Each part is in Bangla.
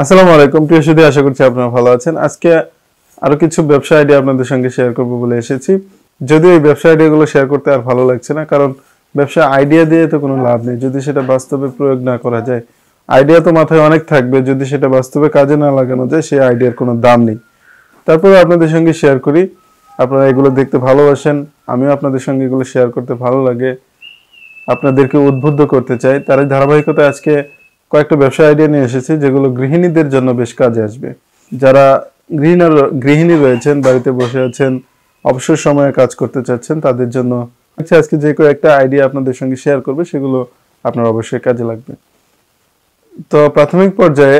আসসালামু আলাইকুম প্রিয় সুদী আশা করছি আপনারা ভালো আছেন আজকে আরো কিছু ব্যবসা আইডিয়া আপনাদের সঙ্গে শেয়ার করব বলে এসেছি যদি এই ব্যবসা আইডিয়াগুলো শেয়ার করতে আর ভালো লাগছে না কারণ ব্যবসা আইডিয়া দিয়ে তো কোনো লাভ নেই যদি সেটা বাস্তবে প্রয়োগ না করা যায় আইডিয়া তো মাথায় অনেক থাকবে যদি সেটা বাস্তবে কাজে না লাগানো যায় সেই আইডিয়ার কোনো দাম নেই তারপরে আপনাদের সঙ্গে শেয়ার করি আপনারা এগুলো দেখতে ভালোবাসেন আমিও আপনাদের সঙ্গে এগুলো শেয়ার করতে ভালো লাগে আপনাদেরকে উদ্বুদ্ধ করতে চাই তার ধারাবাহিকতা আজকে কয়েকটা ব্যবসা আইডিয়া নিয়ে এসেছি যেগুলো গৃহিণীদের জন্য বেশ কাজে আসবে যারা গৃহিণী গৃহিণী রয়েছেন বাড়িতে বসে আছেন অবসর সময়ে কাজ করতে চাচ্ছেন তাদের জন্য আচ্ছা আজকে যে কয়েকটা আইডিয়া আপনাদের সঙ্গে শেয়ার করবে সেগুলো আপনার অবশ্যই কাজে লাগবে তো প্রাথমিক পর্যায়ে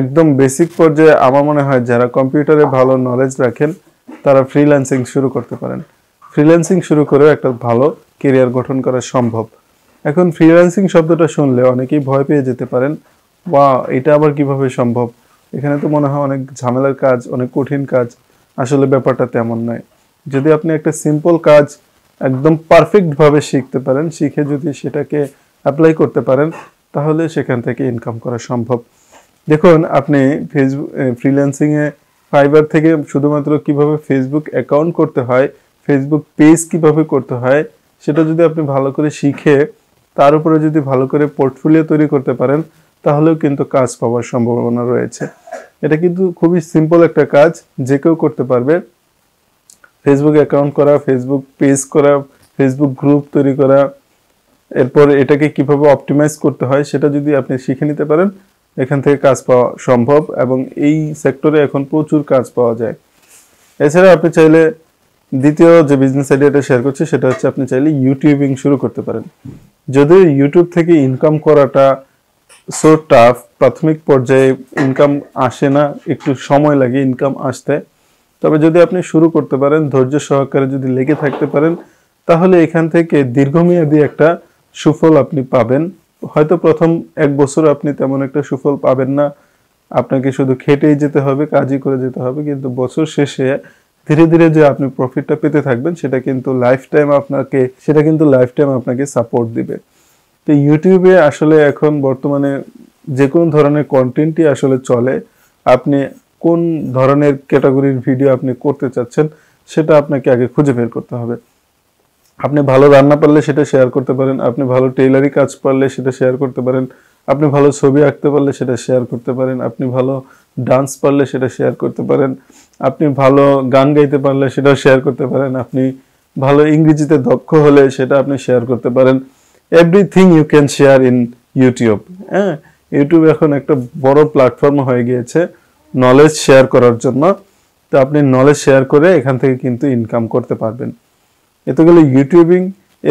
একদম বেসিক পর্যায়ে আমার মনে হয় যারা কম্পিউটারে ভালো নলেজ রাখেন তারা ফ্রিল্যান্সিং শুরু করতে পারেন ফ্রিল্যান্সিং শুরু করেও একটা ভালো কেরিয়ার গঠন করা সম্ভব এখন ফ্রিল্যান্সিং শব্দটা শুনলে অনেকেই ভয় পেয়ে যেতে পারেন বা এটা আবার কিভাবে সম্ভব এখানে তো মনে হয় অনেক ঝামেলার কাজ অনেক কঠিন কাজ আসলে ব্যাপারটা তেমন নয় যদি আপনি একটা সিম্পল কাজ একদম পারফেক্টভাবে শিখতে পারেন শিখে যদি সেটাকে অ্যাপ্লাই করতে পারেন তাহলে সেখান থেকে ইনকাম করা সম্ভব দেখুন আপনি ফেসবুক ফ্রিল্যান্সিংয়ে ফাইবার থেকে শুধুমাত্র কিভাবে ফেসবুক অ্যাকাউন্ট করতে হয় ফেসবুক পেজ কিভাবে করতে হয় সেটা যদি আপনি ভালো করে শিখে তার উপরে যদি ভালো করে পোর্টফোলিও তৈরি করতে পারেন তাহলেও কিন্তু কাজ পাওয়ার সম্ভাবনা রয়েছে এটা কিন্তু খুবই সিম্পল একটা কাজ যে কেউ করতে পারবে ফেসবুক অ্যাকাউন্ট করা ফেসবুক পেজ করা ফেসবুক গ্রুপ তৈরি করা এরপর এটাকে কিভাবে অপটিমাইজ করতে হয় সেটা যদি আপনি শিখে নিতে পারেন এখান থেকে কাজ পাওয়া সম্ভব এবং এই সেক্টরে এখন প্রচুর কাজ পাওয়া যায় এছাড়া আপনি চাইলে দ্বিতীয় যে বিজনেস আইডিয়াটা শেয়ার করছি সেটা হচ্ছে আপনি চাইলে ইউটিউবিং শুরু করতে পারেন যদি ইউটিউব থেকে ইনকাম করাটা সো টাফ প্রাথমিক পর্যায়ে ইনকাম আসে না একটু সময় লাগে ইনকাম আসতে তবে যদি আপনি শুরু করতে পারেন ধৈর্য সহকারে যদি লেগে থাকতে পারেন তাহলে এখান থেকে দীর্ঘমেয়াদী একটা সুফল আপনি পাবেন হয়তো প্রথম এক বছর আপনি তেমন একটা সুফল পাবেন না আপনাকে শুধু খেটেই যেতে হবে কাজই করে যেতে হবে কিন্তু বছর শেষে ধীরে ধীরে যে আপনি প্রফিটটা পেতে থাকবেন সেটা কিন্তু লাইফ টাইম আপনাকে সেটা কিন্তু লাইফ টাইম আপনাকে সাপোর্ট দিবে তো ইউটিউবে আসলে এখন বর্তমানে যে কোনো ধরনের কন্টেন্টই আসলে চলে আপনি কোন ধরনের ক্যাটাগরির ভিডিও আপনি করতে চাচ্ছেন সেটা আপনাকে আগে খুঁজে বের করতে হবে আপনি ভালো রান্না পারলে সেটা শেয়ার করতে পারেন আপনি ভালো টেইলারি কাজ পারলে সেটা শেয়ার করতে পারেন আপনি ভালো ছবি আঁকতে পারলে সেটা শেয়ার করতে পারেন আপনি ভালো ডান্স পারলে সেটা শেয়ার করতে পারেন আপনি ভালো গান গাইতে পারলে সেটাও শেয়ার করতে পারেন আপনি ভালো ইংরেজিতে দক্ষ হলে সেটা আপনি শেয়ার করতে পারেন everything you can share in YouTube হ্যাঁ ইউটিউব এখন একটা বড় প্ল্যাটফর্ম হয়ে গিয়েছে নলেজ শেয়ার করার জন্য তো আপনি নলেজ শেয়ার করে এখান থেকে কিন্তু ইনকাম করতে পারবেন এত গেলে ইউটিউবিং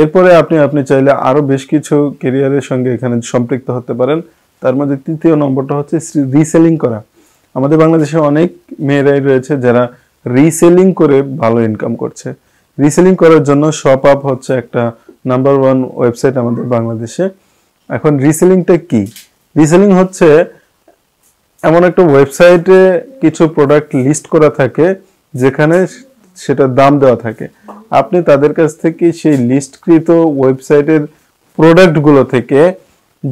এরপরে আপনি আপনি চাইলে আরও বেশ কিছু কেরিয়ারের সঙ্গে এখানে সম্পৃক্ত হতে পারেন তার মধ্যে তৃতীয় নম্বরটা হচ্ছে রিসেলিং করা আমাদের বাংলাদেশে অনেক মেয়েরাই রয়েছে যারা রিসেলিং করে ভালো ইনকাম করছে রিসেলিং করার জন্য শপ আপ হচ্ছে একটা নাম্বার ওয়ান ওয়েবসাইট আমাদের বাংলাদেশে এখন রিসেলিংটা কি রিসেলিং হচ্ছে এমন একটা ওয়েবসাইটে কিছু প্রোডাক্ট লিস্ট করা থাকে যেখানে সেটার দাম দেওয়া থাকে আপনি তাদের কাছ থেকে সেই লিস্টকৃত ওয়েবসাইটের প্রোডাক্টগুলো থেকে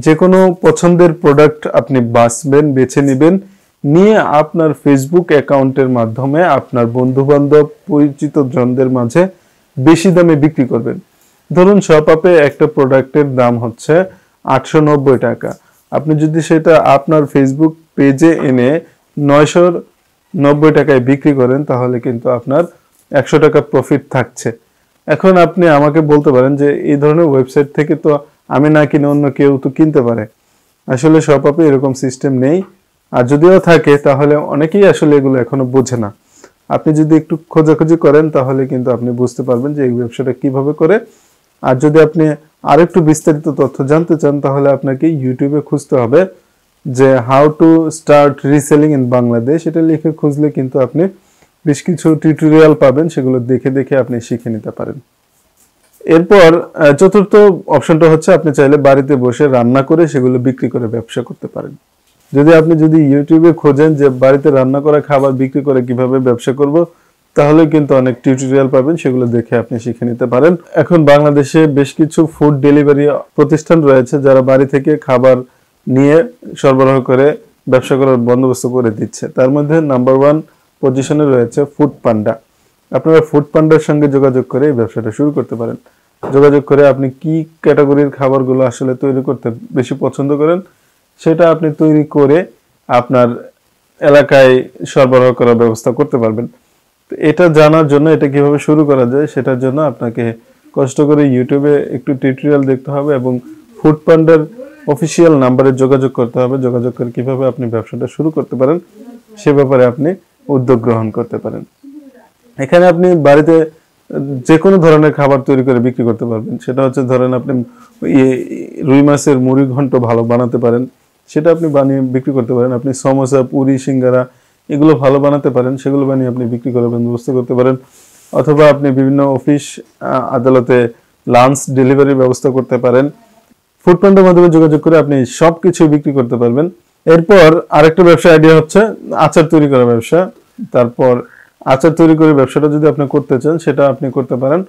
যে কোনো পছন্দের প্রোডাক্ট আপনি বাছবেন বেছে নেবেন নিয়ে আপনার ফেসবুক অ্যাকাউন্টের মাধ্যমে আপনার বন্ধুবান্ধব পরিচিত জনদের মাঝে বেশি দামে বিক্রি করবেন ধরুন সব আপে একটা প্রোডাক্টের দাম হচ্ছে আটশো টাকা আপনি যদি সেটা আপনার ফেসবুক পেজে এনে নয়শোর নব্বই টাকায় বিক্রি করেন তাহলে কিন্তু আপনার একশো টাকা প্রফিট থাকছে এখন আপনি আমাকে বলতে পারেন যে এই ধরনের ওয়েবসাইট থেকে তো আমি না কিনে অন্য কেউ তো কিনতে পারে আসলে সব আপে এরকম সিস্টেম নেই আর যদিও থাকে তাহলে অনেকেই আসলে এগুলো এখনো বোঝে না আপনি যদি একটু খোঁজাখুঁজি করেন তাহলে কিন্তু আপনি বুঝতে পারবেন যে এই ব্যবসাটা কিভাবে করে আর যদি আপনি আরেকটু বিস্তারিত তথ্য জানতে চান তাহলে আপনাকে ইউটিউবে খুঁজতে হবে যে how to start reselling in Bangladesh এটা লিখে খুঁজলে কিন্তু আপনি বেশ কিছু টিউটোরিয়াল পাবেন সেগুলো দেখে দেখে আপনি শিখে নিতে পারেন এরপর চতুর্থ অপশনটা হচ্ছে আপনি চাইলে বাড়িতে বসে রান্না করে সেগুলো বিক্রি করে ব্যবসা করতে পারেন যদি আপনি যদি ইউটিউবে খোঁজেন যে বাড়িতে রান্না করা খাবার বিক্রি করে কিভাবে ব্যবসা করব তাহলে কিন্তু অনেক টিউটোরিয়াল পাবেন সেগুলো দেখে আপনি শিখে নিতে পারেন এখন বাংলাদেশে বেশ কিছু ফুড ডেলিভারি প্রতিষ্ঠান রয়েছে যারা বাড়ি থেকে খাবার নিয়ে সরবরাহ করে ব্যবসা করার বন্দোবস্ত করে দিচ্ছে তার মধ্যে নাম্বার ওয়ান পজিশনে রয়েছে ফুড পান্ডা আপনারা ফুড পান্ডার সঙ্গে যোগাযোগ করে এই ব্যবসাটা শুরু করতে পারেন যোগাযোগ করে আপনি কি ক্যাটাগরির খাবারগুলো আসলে তৈরি করতে বেশি পছন্দ করেন সেটা আপনি তৈরি করে আপনার এলাকায় সরবরাহ করার ব্যবস্থা করতে পারবেন তো এটা জানার জন্য এটা কিভাবে শুরু করা যায় সেটার জন্য আপনাকে কষ্ট করে ইউটিউবে একটু টিউটোরিয়াল দেখতে হবে এবং ফুড পান্ডার অফিসিয়াল নাম্বারে যোগাযোগ করতে হবে যোগাযোগ করে কীভাবে আপনি ব্যবসাটা শুরু করতে পারেন সে ব্যাপারে আপনি উদ্যোগ গ্রহণ করতে পারেন এখানে আপনি বাড়িতে যে কোনো ধরনের খাবার তৈরি করে বিক্রি করতে পারবেন সেটা হচ্ছে ধরেন আপনি ইয়ে রুই মাছের মুড়ি ঘন্ট ভালো বানাতে পারেন সেটা আপনি বানিয়ে বিক্রি করতে পারেন আপনি সমোসা পুরি সিঙ্গারা এগুলো ভালো বানাতে পারেন সেগুলো বানিয়ে আপনি বিক্রি করে বন্দোবস্ত করতে পারেন অথবা আপনি বিভিন্ন অফিস আদালতে লাঞ্চ ডেলিভারির ব্যবস্থা করতে পারেন ফুডপ্যান্টের মাধ্যমে যোগাযোগ করে আপনি সব কিছু বিক্রি করতে পারবেন এরপর আরেকটা ব্যবসা আইডিয়া হচ্ছে আচার তৈরি করা ব্যবসা তারপর আচার তৈরি করে ব্যবসাটা যদি আপনি করতে চান সেটা আপনি করতে পারেন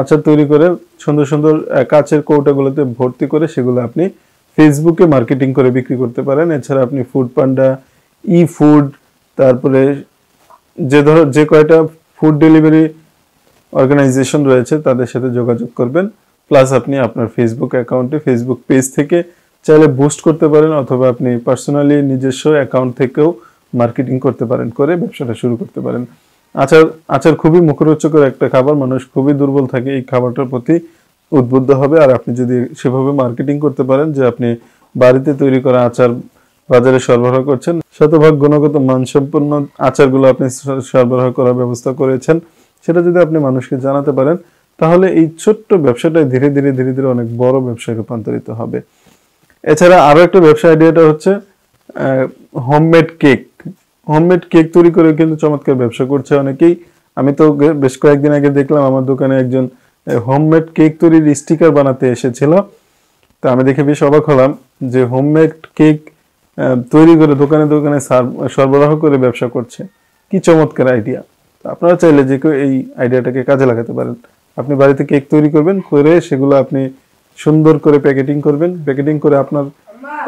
আচার তৈরি করে সুন্দর সুন্দর কাচের কৌটাগুলোতে ভর্তি করে সেগুলো আপনি ফেসবুকে মার্কেটিং করে বিক্রি করতে পারেন এছাড়া আপনি ফুড পান্ডা ই ফুড তারপরে যে ধর যে কয়টা ফুড ডেলিভারি অর্গানাইজেশন রয়েছে তাদের সাথে যোগাযোগ করবেন প্লাস আপনি আপনার ফেসবুক অ্যাকাউন্টে ফেসবুক পেজ থেকে চাইলে বুস্ট করতে পারেন অথবা আপনি পার্সোনালি নিজস্ব অ্যাকাউন্ট থেকেও মার্কেটিং করতে পারেন করে ব্যবসাটা শুরু করতে পারেন আচার আচার খুবই মুখরোচকর একটা খাবার মানুষ খুবই দুর্বল থাকে এই খাবারটার প্রতি উদ্বুদ্ধ হবে আর আপনি যদি সেভাবে মার্কেটিং করতে পারেন যে আপনি বাড়িতে তৈরি করা আচার বাজারে সরবরাহ করছেন শতভাগ গুণগত মানসম্পন্ন আচারগুলো আপনি সরবরাহ করার ব্যবস্থা করেছেন সেটা যদি আপনি মানুষকে জানাতে পারেন তাহলে এই ছোট্ট ব্যবসাটাই ধীরে ধীরে ধীরে ধীরে অনেক বড় ব্যবসায় রূপান্তরিত হবে এছাড়া আরও একটা ব্যবসা আইডিয়াটা হচ্ছে হোমমেড কেক হোমমেড কেক তৈরি করে কিন্তু চমৎকার ব্যবসা করছে অনেকেই আমি তো বেশ কয়েকদিন আগে দেখলাম আমার দোকানে একজন হোমমেড কেক তৈরির স্টিকার বানাতে এসেছিল তো আমি দেখে বেশ অবাক হলাম যে হোমমেড কেক তৈরি করে দোকানে দোকানে সরবরাহ করে ব্যবসা করছে কি চমৎকার আইডিয়া আপনারা চাইলে যে কেউ এই আইডিয়াটাকে কাজে লাগাতে পারেন আপনি বাড়িতে কেক তৈরি করবেন করে সেগুলো আপনি সুন্দর করে প্যাকেটিং করবেন প্যাকেটিং করে আপনার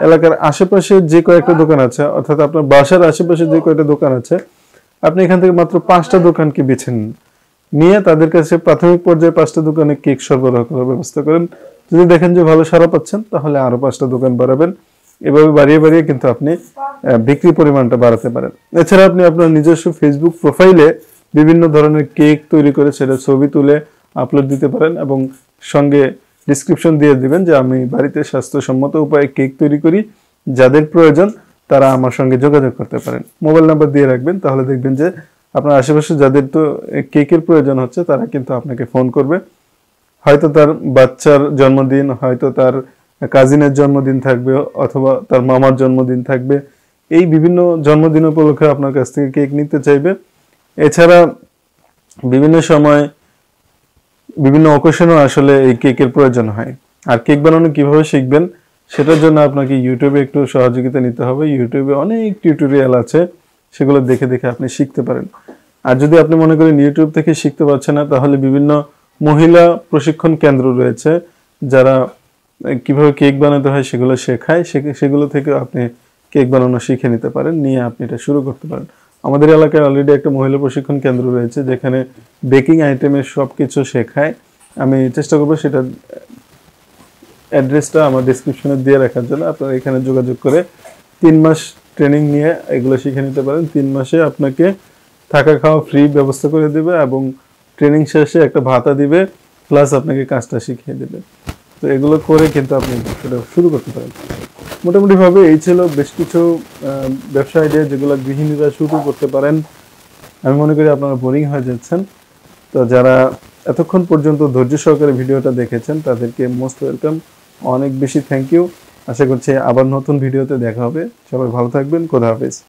এলাকার আশেপাশে যে কয়েকটা দোকান আছে অর্থাৎ আপনার বাসার আশেপাশে যে কয়েকটা দোকান আছে আপনি এখান থেকে মাত্র পাঁচটা দোকানকে বেছে নিন নিয়ে তাদের কাছে প্রাথমিক পর্যায়ে পাঁচটা দোকানে কেক সরবরাহ করার ব্যবস্থা করেন যদি দেখেন যে ভালো সারা পাচ্ছেন তাহলে আরও পাঁচটা দোকান বাড়াবেন এভাবে বাড়িয়ে বাড়িয়ে কিন্তু আপনি বিক্রি পরিমাণটা বাড়াতে পারেন এছাড়া আপনি আপনার নিজস্ব ফেসবুক প্রোফাইলে বিভিন্ন ধরনের কেক তৈরি করে সেটা ছবি তুলে আপলোড দিতে পারেন এবং সঙ্গে ডিসক্রিপশন দিয়ে দিবেন যে আমি বাড়িতে স্বাস্থ্যসম্মত উপায়ে কেক তৈরি করি যাদের প্রয়োজন তারা আমার সঙ্গে যোগাযোগ করতে পারেন মোবাইল নাম্বার দিয়ে রাখবেন তাহলে দেখবেন যে আপনার আশেপাশে যাদের তো কেকের প্রয়োজন হচ্ছে তারা কিন্তু আপনাকে ফোন করবে হয়তো তার বাচ্চার জন্মদিন হয়তো তার কাজিনের জন্মদিন থাকবে অথবা তার মামার জন্মদিন থাকবে এই বিভিন্ন জন্মদিন উপলক্ষে আপনার কাছ থেকে কেক নিতে চাইবে এছাড়া বিভিন্ন সময় বিভিন্ন অকেশনও আসলে এই কেকের প্রয়োজন হয় আর কেক বানানো কীভাবে শিখবেন সেটার জন্য আপনাকে ইউটিউবে একটু সহযোগিতা নিতে হবে ইউটিউবে অনেক টিউটোরিয়াল আছে সেগুলো দেখে দেখে আপনি শিখতে পারেন আর যদি আপনি মনে করেন ইউটিউব থেকে শিখতে পারছেন না তাহলে বিভিন্ন মহিলা প্রশিক্ষণ কেন্দ্র রয়েছে যারা কিভাবে কেক বানাতে হয় সেগুলো শেখায় সেগুলো থেকে আপনি কেক বানানো শিখে নিতে পারেন নিয়ে আপনি এটা শুরু করতে পারেন আমাদের এলাকায় অলরেডি একটা মহিলা প্রশিক্ষণ কেন্দ্র রয়েছে যেখানে বেকিং আইটেমের সব কিছু শেখায় আমি চেষ্টা করবো সেটা অ্যাড্রেসটা আমার ডিসক্রিপশনে দিয়ে রাখার জন্য আপনারা এখানে যোগাযোগ করে তিন মাস ট্রেনিং নিয়ে এগুলো শিখে নিতে পারেন তিন মাসে আপনাকে থাকা খাওয়া ফ্রি ব্যবস্থা করে দেবে এবং ট্রেনিং শেষে একটা ভাতা দিবে প্লাস আপনাকে কাজটা শিখিয়ে দেবে তো এগুলো করে কিন্তু আপনি সেটা শুরু করতে পারেন মোটামুটিভাবে এই ছিল বেশ কিছু ব্যবসা আইডিয়া যেগুলো গৃহিণীরা শুরু করতে পারেন আমি মনে করি আপনারা বোরিং হয়ে যাচ্ছেন তো যারা এতক্ষণ পর্যন্ত ধৈর্য সহকারে ভিডিওটা দেখেছেন তাদেরকে মোস্ট ওয়েলকাম অনেক বেশি থ্যাংক ইউ আশা করছি আবার নতুন ভিডিওতে দেখা হবে সবাই ভালো থাকবেন খোদা হাফেজ